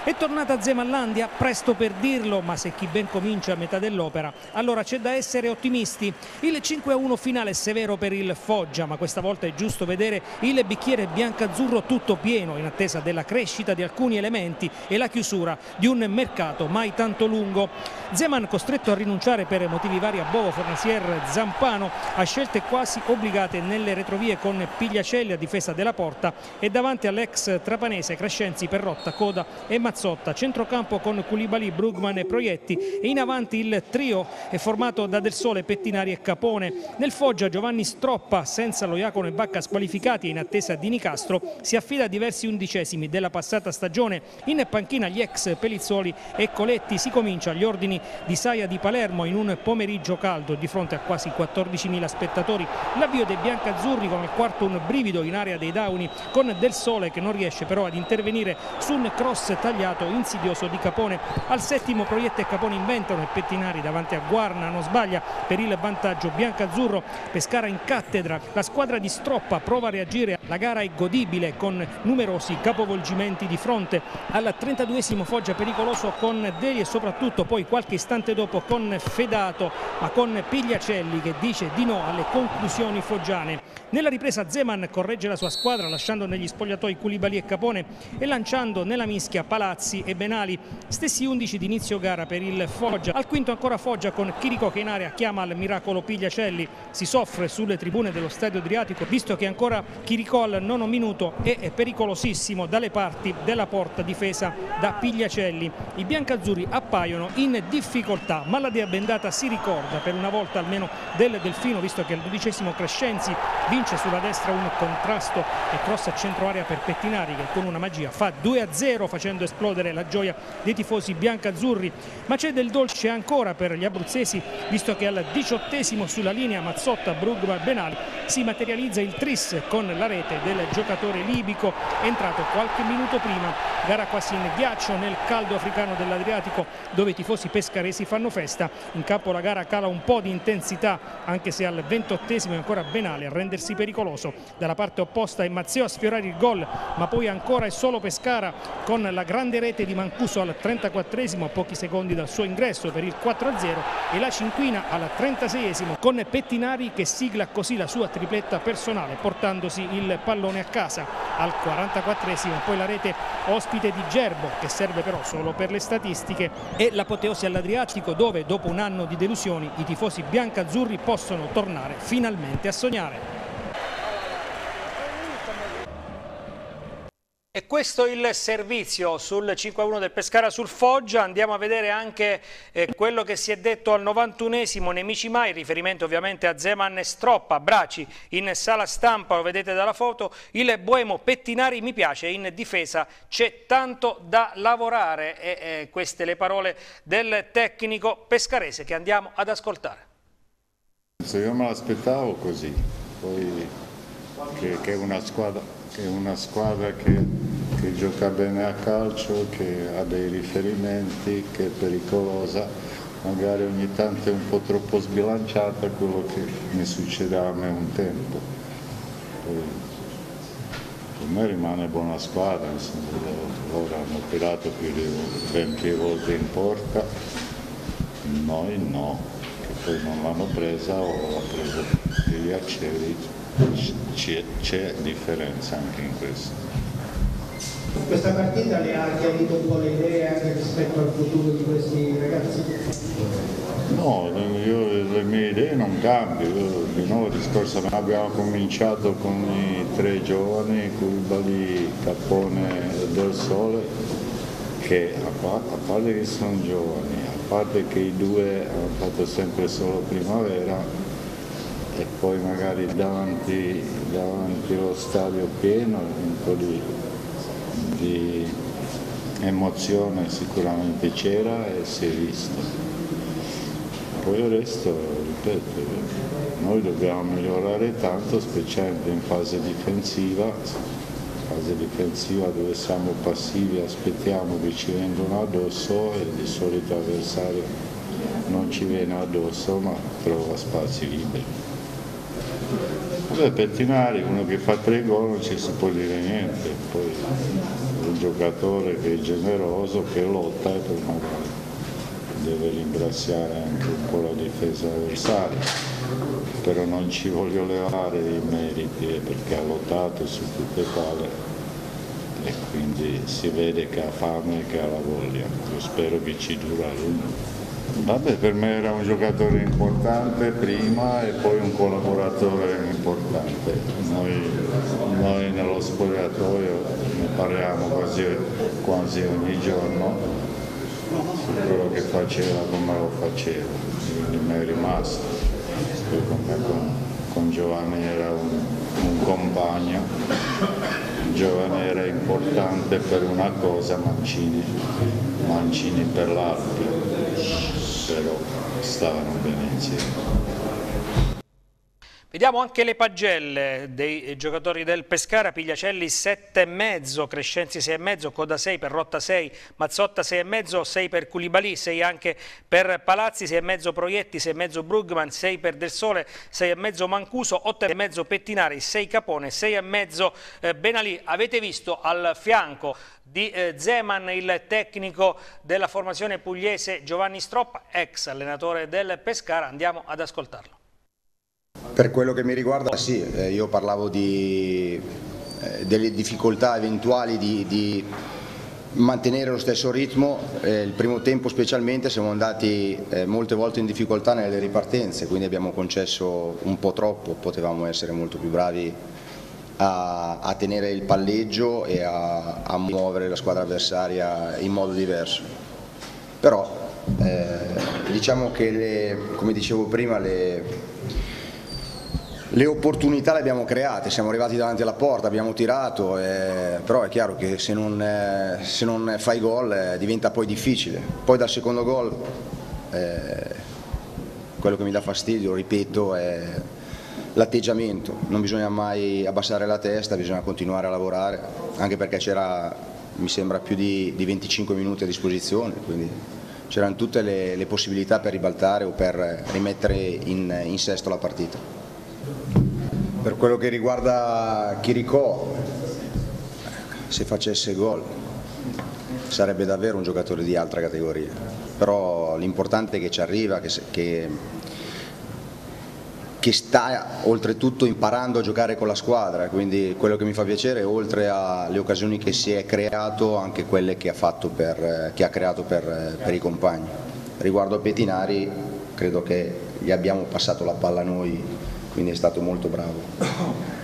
È tornata Zemallandia, presto per dirlo, ma se chi ben comincia a metà dell'opera, allora c'è da essere ottimisti. Il 5-1 finale è severo per il Foggia, ma questa volta è giusto vedere il bicchiere bianco-azzurro tutto pieno in attesa della crescita di alcuni elementi e la chiusura di un mercato mai tanto lungo. Zeman costretto a rinunciare per motivi vari a Bovo, Fornasier, Zampano a scelte quasi obbligate nelle retrovie con Pigliacelli a difesa della porta e davanti all'ex trapanese Crescenzi, per rotta, Coda e mattina. Mazzotta, centrocampo con Culibali, Brugman e Proietti e in avanti il trio è formato da Del Sole, Pettinari e Capone. Nel Foggia Giovanni Stroppa senza lo Iacono e Bacca squalificati e in attesa di Nicastro si affida a diversi undicesimi della passata stagione. In panchina gli ex Pelizzoli e Coletti si comincia agli ordini di Saia di Palermo in un pomeriggio caldo di fronte a quasi 14.000 spettatori. L'avvio dei biancazzurri con il quarto un brivido in area dei Dauni con Del Sole che non riesce però ad intervenire su un cross tagliato sbagliato insidioso di Capone al settimo Proietta e Capone inventano e Pettinari davanti a Guarna non sbaglia per il vantaggio biancazzurro Pescara in cattedra la squadra di Stroppa prova a reagire la gara è godibile con numerosi capovolgimenti di fronte al 32esimo Foggia pericoloso con Deli e soprattutto poi qualche istante dopo con Fedato ma con Pigliacelli che dice di no alle conclusioni foggiane nella ripresa Zeman corregge la sua squadra lasciando negli spogliatoi Culibali e Capone e lanciando nella mischia Palazzo Grazzi e Benali, stessi 11 di inizio gara per il Foggia. Al quinto ancora Foggia con Chirico che in area chiama al miracolo Pigliacelli, si soffre sulle tribune dello stadio Adriatico visto che ancora Chirico al nono minuto è pericolosissimo dalle parti della porta difesa da Pigliacelli. I biancazzurri appaiono in difficoltà ma la dea bendata si ricorda per una volta almeno del Delfino visto che al dodicesimo Crescenzi vince sulla destra un contrasto e cross a centro area per Pettinari che con una magia fa 2 0 facendo esplodere esplodere la gioia dei tifosi biancazzurri, ma c'è del dolce ancora per gli abruzzesi visto che al diciottesimo sulla linea Mazzotta, Brugma e Benali si materializza il tris con la rete del giocatore libico entrato qualche minuto prima, gara quasi in ghiaccio nel caldo africano dell'Adriatico dove i tifosi pescaresi fanno festa, in campo la gara cala un po' di intensità anche se al ventottesimo è ancora Benali a rendersi pericoloso, dalla parte opposta è Mazzeo a sfiorare il gol ma poi ancora è solo Pescara con la grande grande rete di Mancuso al 34esimo a pochi secondi dal suo ingresso per il 4-0 e la Cinquina al 36esimo con Pettinari che sigla così la sua tripletta personale portandosi il pallone a casa al 44esimo poi la rete ospite di Gerbo che serve però solo per le statistiche e l'apoteosi all'Adriatico dove dopo un anno di delusioni i tifosi biancazzurri possono tornare finalmente a sognare. questo il servizio sul 5-1 del Pescara sul Foggia, andiamo a vedere anche eh, quello che si è detto al 91esimo, nemici mai, riferimento ovviamente a Zeman e Stroppa, Braci in sala stampa, lo vedete dalla foto, il Boemo Pettinari mi piace, in difesa c'è tanto da lavorare e eh, queste le parole del tecnico pescarese che andiamo ad ascoltare. Se io me l'aspettavo così, poi che, che, una squadra, che una squadra che che gioca bene a calcio, che ha dei riferimenti, che è pericolosa, magari ogni tanto è un po' troppo sbilanciata quello che mi succede a me un tempo. per me rimane buona squadra, insomma, loro hanno tirato più di, ben volte in porta, noi no, che poi non l'hanno presa o l'ha presa degli aceri, c'è differenza anche in questo. Questa partita le ha chiarito un po' le idee anche rispetto al futuro di questi ragazzi? No, io, le mie idee non cambiano, di nuovo il discorso abbiamo cominciato con i tre giovani, Culbali, Cappone e Del Sole, che a, parte che sono giovani, a parte che i due hanno fatto sempre solo primavera e poi magari davanti, davanti allo stadio pieno un po' di quindi emozione sicuramente c'era e si è visto. Poi il resto, ripeto, noi dobbiamo migliorare tanto, specialmente in fase difensiva, fase difensiva dove siamo passivi, aspettiamo che ci vengano addosso e di solito l'avversario non ci viene addosso ma trova spazi liberi due pettinari, uno che fa tre gol non ci si può dire niente, poi un giocatore che è generoso, che lotta e poi magari deve ringraziare anche un po' la difesa avversaria, però non ci voglio levare i meriti eh, perché ha lottato su tutte e palle e quindi si vede che ha fame e che ha la voglia, io spero che ci dura a lungo. Vabbè, per me era un giocatore importante prima e poi un collaboratore importante. Noi, noi nello spogliatoio ne parliamo quasi, quasi, ogni giorno su quello che faceva, come lo faceva, quindi mi è rimasto. Con, con, Giovanni era un, un compagno, Giovanni era importante per una cosa, Mancini, Mancini per l'altra fossero, stavano bene insieme. Vediamo anche le pagelle dei giocatori del Pescara, Pigliacelli 7,5, Crescenzi 6,5, Coda 6 per Rotta 6, Mazzotta 6,5, 6 per Culibalì, 6 anche per Palazzi, 6,5 Proietti, 6,5 Brugman, 6 per Del Sole, 6,5 Mancuso, 8,5 Pettinari, 6 Capone, 6,5 eh, Benalì. Avete visto al fianco di eh, Zeman il tecnico della formazione pugliese Giovanni Stroppa, ex allenatore del Pescara, andiamo ad ascoltarlo. Per quello che mi riguarda sì, eh, io parlavo di, eh, delle difficoltà eventuali di, di mantenere lo stesso ritmo, eh, il primo tempo specialmente siamo andati molte volte in difficoltà nelle ripartenze, quindi abbiamo concesso un po' troppo, potevamo essere molto più bravi a, a tenere il palleggio e a, a, muovere la squadra avversaria in modo diverso. Però eh, diciamo che, le, come dicevo prima, le, le opportunità le abbiamo create, siamo arrivati davanti alla porta, abbiamo tirato, eh, però è chiaro che se non, eh, se non fai gol eh, diventa poi difficile. Poi dal secondo gol eh, quello che mi dà fastidio, ripeto, è l'atteggiamento, non bisogna mai abbassare la testa, bisogna continuare a lavorare, anche perché c'era, mi sembra, più di, di, 25 minuti a disposizione, quindi c'erano tutte le, le, possibilità per ribaltare o per rimettere in, in sesto la partita. Per quello che riguarda Chiricò, se facesse gol sarebbe davvero un giocatore di altra categoria, però l'importante è che ci arriva, che, che, che, sta oltretutto imparando a giocare con la squadra, quindi quello che mi fa piacere oltre alle occasioni che si è creato, anche quelle che ha, per, che ha creato per, per i compagni. Riguardo a Petinari credo che gli abbiamo passato la palla noi quindi è stato molto bravo.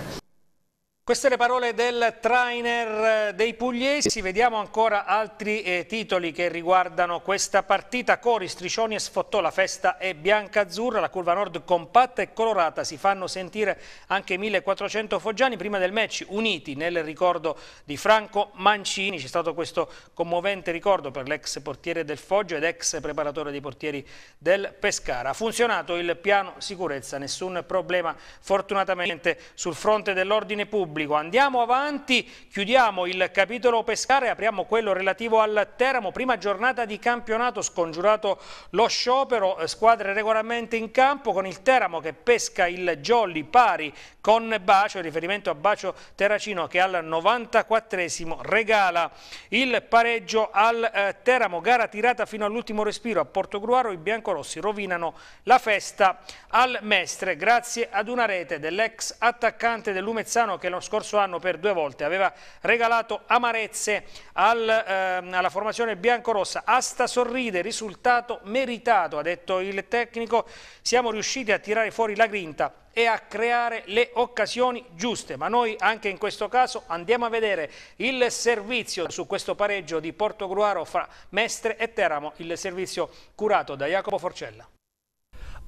Queste le parole del trainer eh, dei pugliesi, vediamo ancora altri eh, titoli che riguardano questa partita. Cori, Stricioni e Sfottò, la festa è bianca-azzurra, la curva nord compatta e colorata, si fanno sentire anche 1400 foggiani prima del match, uniti nel ricordo di Franco Mancini. C'è stato questo commovente ricordo per l'ex portiere del Foggio ed ex preparatore dei portieri del Pescara. Ha funzionato il piano sicurezza, nessun problema fortunatamente sul fronte dell'ordine pubblico pubblico. Andiamo avanti, chiudiamo il capitolo pescare, apriamo quello relativo al Teramo. Prima giornata di campionato, scongiurato lo sciopero, eh, squadre regolarmente in campo con il Teramo che pesca il Jolly pari con Bacio, riferimento a Bacio Terracino che al 94 regala il pareggio al eh, Teramo. Gara tirata fino all'ultimo respiro a Portogruaro, i biancorossi rovinano la festa al Mestre grazie ad una rete dell'ex attaccante del Lumezzano che lo scorso anno per due volte aveva regalato amarezze al, ehm, alla formazione biancorossa. Asta sorride, risultato meritato, ha detto il tecnico. Siamo riusciti a tirare fuori la grinta e a creare le occasioni giuste, ma noi anche in questo caso andiamo a vedere il servizio su questo pareggio di Portogruaro fra Mestre e Teramo, il servizio curato da Jacopo Forcella.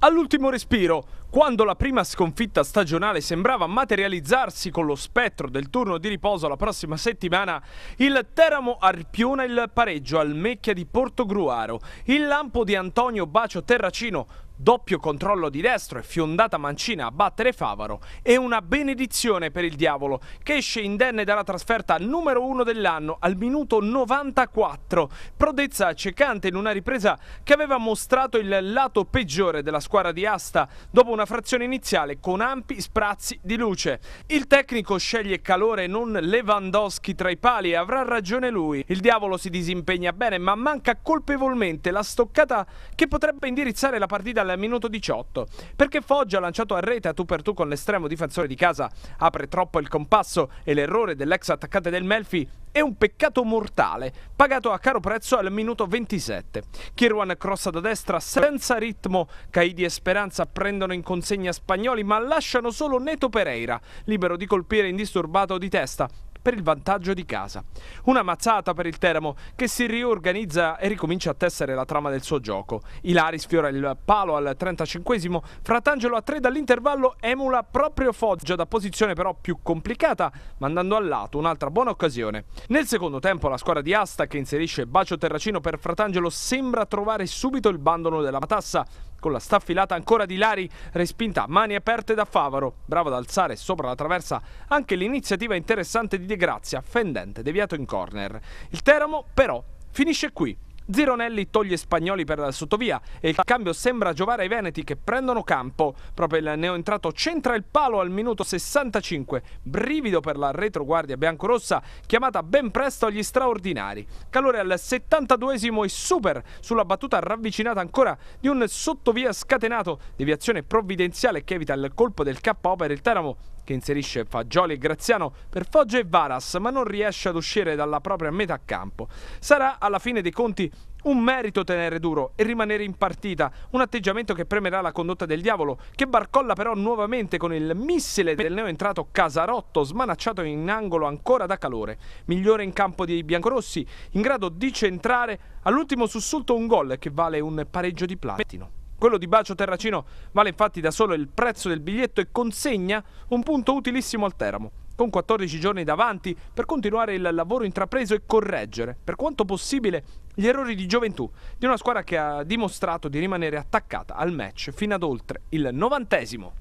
All'ultimo respiro, quando la prima sconfitta stagionale sembrava materializzarsi con lo spettro del turno di riposo la prossima settimana, il Teramo arpiona il pareggio al Mecchia di Portogruaro. Il lampo di Antonio Bacio Terracino doppio controllo di destro e fiondata mancina a battere Favaro e una benedizione per il diavolo che esce indenne dalla trasferta numero 1 dell'anno al minuto 94. Prodezza accecante in una ripresa che aveva mostrato il lato peggiore della squadra di Asta dopo una frazione iniziale con ampi sprazzi di luce. Il tecnico sceglie Calore non Lewandowski tra i pali e avrà ragione lui. Il diavolo si disimpegna bene ma manca colpevolmente la stoccata che potrebbe indirizzare la partita al minuto 18, perché Foggia lanciato a rete a tu per tu con l'estremo difensore di casa apre troppo il compasso e l'errore dell'ex attaccante del Melfi è un peccato mortale, pagato a caro prezzo al minuto 27. Kirwan crossa da destra senza ritmo, Caidi e Speranza prendono in consegna spagnoli ma lasciano solo Neto Pereira, libero di colpire indisturbato di testa, per il vantaggio di casa. Una mazzata per il Teramo che si riorganizza e ricomincia a tessere la trama del suo gioco. Ilari sfiora il palo al 35esimo, Fratangelo a 3 dall'intervallo emula proprio Foggia da posizione però più complicata, mandando a lato un'altra buona occasione. Nel secondo tempo la squadra di Asta che inserisce Bacio Terracino per Fratangelo sembra trovare subito il bandolo della matassa, con la staffilata ancora di Lari, respinta a mani aperte da Favaro, bravo ad alzare sopra la traversa anche l'iniziativa interessante di De Grazia, fendente, deviato in corner. Il Teramo però finisce qui. Zironelli toglie Spagnoli per la sottovia e il cambio sembra giovare ai Veneti che prendono campo. Proprio il neoentrato centra il palo al minuto 65. Brivido per la retroguardia biancorossa chiamata ben presto agli straordinari. Calore al 72esimo e super sulla battuta ravvicinata ancora di un sottovia scatenato. Deviazione provvidenziale che evita il colpo del KO per il Teramo che inserisce Fagioli e Graziano per Foggia e Varas, ma non riesce ad uscire dalla propria metà campo. Sarà alla fine dei conti un merito tenere duro e rimanere in partita, un atteggiamento che premerà la condotta del diavolo, che barcolla però nuovamente con il missile del neo entrato Casarotto, smanacciato in angolo ancora da calore. Migliore in campo dei biancorossi, in grado di centrare all'ultimo sussulto un gol che vale un pareggio di platino. Quello di Bacio Terracino vale infatti da solo il prezzo del biglietto e consegna un punto utilissimo al Teramo con 14 giorni davanti per continuare il lavoro intrapreso e correggere, per quanto possibile, gli errori di gioventù di una squadra che ha dimostrato di rimanere attaccata al match fino ad oltre il novantesimo.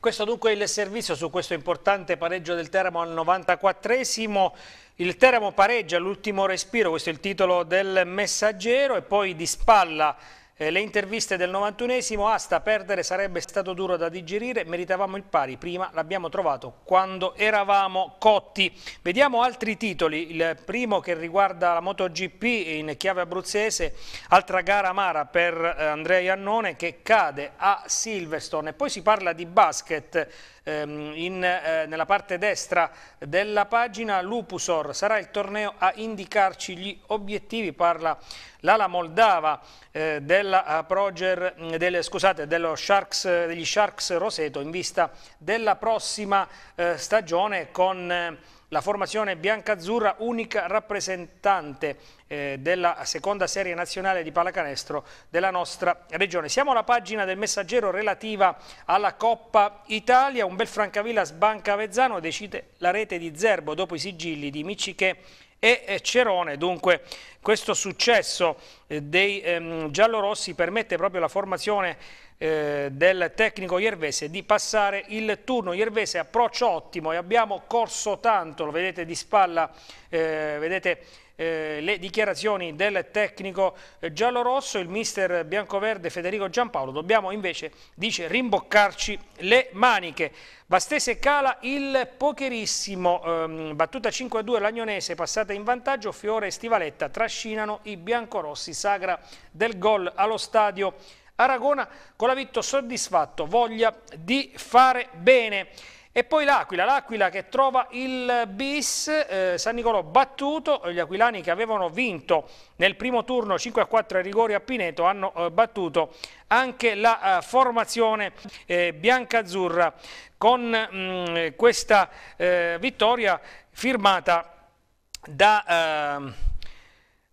Questo dunque è il servizio su questo importante pareggio del Teramo al 94esimo. Il Teramo pareggia l'ultimo respiro, questo è il titolo del messaggero e poi di spalla eh, le interviste del 91esimo, Asta perdere sarebbe stato duro da digerire, meritavamo il pari prima, l'abbiamo trovato quando eravamo cotti. Vediamo altri titoli, il primo che riguarda la MotoGP in chiave abruzzese, altra gara amara per eh, Andrea Iannone che cade a Silverstone. Poi si parla di basket, ehm, in, eh, nella parte destra della pagina Lupusor. Sarà il torneo a indicarci gli obiettivi, parla l'ala moldava eh, della eh, Proger, mm, del, scusate, Sharks, eh, degli Sharks Roseto in vista della prossima eh, stagione con eh, la formazione biancazzurra unica rappresentante eh, della seconda serie nazionale di pallacanestro della nostra regione. Siamo alla pagina del messaggero relativa alla Coppa Italia, un bel Francavilla sbanca Avezzano, decide la rete di Zerbo dopo i sigilli di Micciche e eh, Cerone. Dunque questo successo eh, dei ehm, giallorossi permette proprio la formazione eh, del tecnico Iervese di passare il turno. Iervese approccio ottimo e abbiamo corso tanto, lo vedete di spalla, eh, vedete eh, le dichiarazioni del tecnico eh, giallorosso, il mister biancoverde Federico Giampaolo. Dobbiamo invece, dice, rimboccarci le maniche. Bastese cala il pocherissimo, ehm, battuta 5-2 l'Agnonese, passata in vantaggio, Fiore e Stivaletta trascinano i biancorossi, sagra del gol allo stadio Aragona con la vittoria soddisfatto, voglia di fare bene. E poi l'Aquila, l'Aquila che trova il bis, eh, San Nicolò battuto, gli aquilani che avevano vinto nel primo turno 5-4 a ai rigori a Pineto hanno eh, battuto anche la eh, formazione eh, bianca-azzurra con mh, mm, questa eh, vittoria firmata da... Ehm,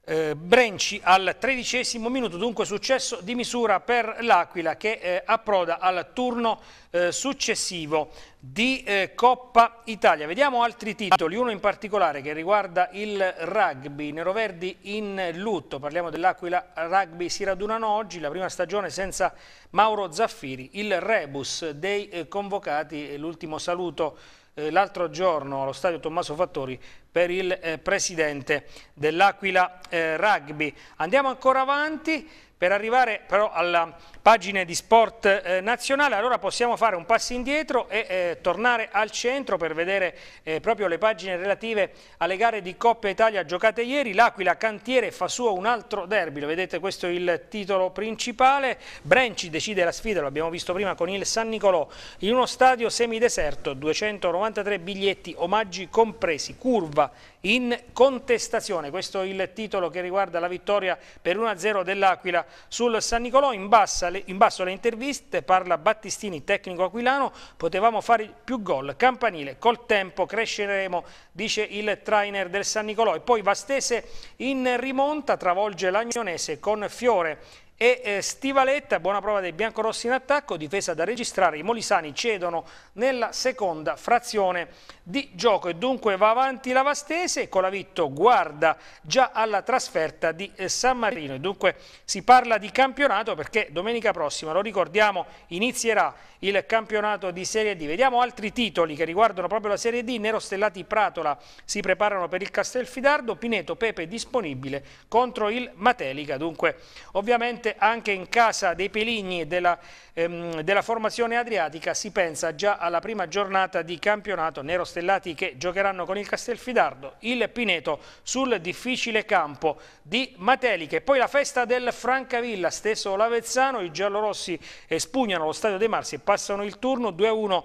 eh, Brenci al tredicesimo minuto, dunque successo di misura per l'Aquila che eh, approda al turno eh, successivo di eh, Coppa Italia. Vediamo altri titoli, uno in particolare che riguarda il rugby, Nero Verdi in lutto, parliamo dell'Aquila Rugby, si radunano oggi la prima stagione senza Mauro Zaffiri, il rebus dei eh, convocati, l'ultimo saluto eh, l'altro giorno allo stadio Tommaso Fattori per il eh, presidente dell'Aquila eh, Rugby. Andiamo ancora avanti. Per arrivare però alla pagina di sport eh, nazionale, allora possiamo fare un passo indietro e eh, tornare al centro per vedere eh, proprio le pagine relative alle gare di Coppa Italia giocate ieri. L'Aquila Cantiere fa suo un altro derby, lo vedete questo è il titolo principale. Brenci decide la sfida, lo abbiamo visto prima con il San Nicolò, in uno stadio semideserto, 293 biglietti, omaggi compresi, curva in contestazione. Questo è il titolo che riguarda la vittoria per 1-0 dell'Aquila sul San Nicolò in, bassa, in basso le interviste parla Battistini, tecnico aquilano, potevamo fare più gol, campanile, col tempo cresceremo, dice il trainer del San Nicolò. E poi Vastese in rimonta, travolge l'Agnonese con Fiore e eh, Stivaletta, buona prova dei biancorossi in attacco, difesa da registrare, i molisani cedono nella seconda frazione di gioco e dunque va avanti la Vastese, Colavitto guarda già alla trasferta di eh, San Marino e dunque si parla di campionato perché domenica prossima, lo ricordiamo, inizierà il campionato di Serie D. Vediamo altri titoli che riguardano proprio la Serie D, Nero Stellati Pratola si preparano per il Castelfidardo, Pineto Pepe disponibile contro il Matelica, dunque ovviamente Sicuramente anche in casa dei Peligni della, ehm, della formazione adriatica si pensa già alla prima giornata di campionato Nerostellati che giocheranno con il Castelfidardo, il Pineto sul difficile campo di Mateliche. Poi la festa del Francavilla, stesso Lavezzano, i giallorossi espugnano lo stadio dei Marsi e passano il turno 2-1.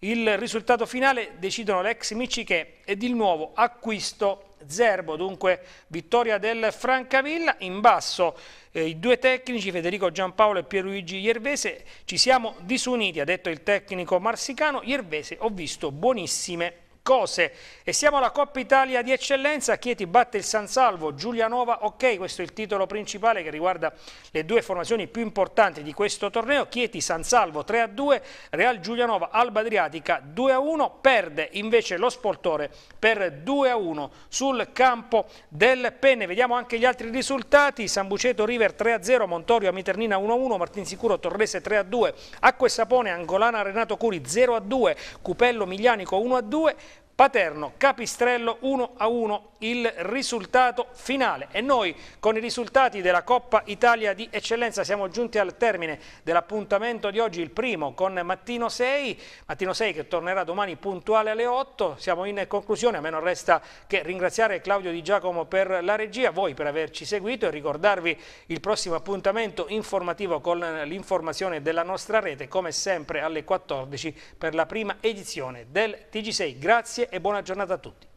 Il risultato finale decidono l'ex Miciche ed il nuovo acquisto Zerbo, dunque vittoria del Francavilla, in basso eh, i due tecnici Federico Giampaolo e Pierluigi Iervese, ci siamo disuniti, ha detto il tecnico marsicano, Iervese ho visto buonissime cose. E siamo alla Coppa Italia di eccellenza, Chieti batte il San Salvo, Giulianova ok, questo è il titolo principale che riguarda le due formazioni più importanti di questo torneo, Chieti San Salvo 3 a 2, Real Giulianova Alba Adriatica 2 a 1, perde invece lo Sportore per 2 a 1 sul campo del Penne. Vediamo anche gli altri risultati, San Buceto River 3 a 0, Montorio Amiternina 1 a 1, Martinsicuro Torrese 3 a 2, Acque Sapone Angolana Renato Curi 0 a 2, Cupello Miglianico 1 a 2 Paterno, Capistrello 1 a 1 il risultato finale e noi con i risultati della Coppa Italia di Eccellenza siamo giunti al termine dell'appuntamento di oggi, il primo con Mattino 6, Mattino 6 che tornerà domani puntuale alle 8, siamo in conclusione, a me non resta che ringraziare Claudio Di Giacomo per la regia, voi per averci seguito e ricordarvi il prossimo appuntamento informativo con l'informazione della nostra rete come sempre alle 14 per la prima edizione del TG6. Grazie grazie e buona giornata a tutti.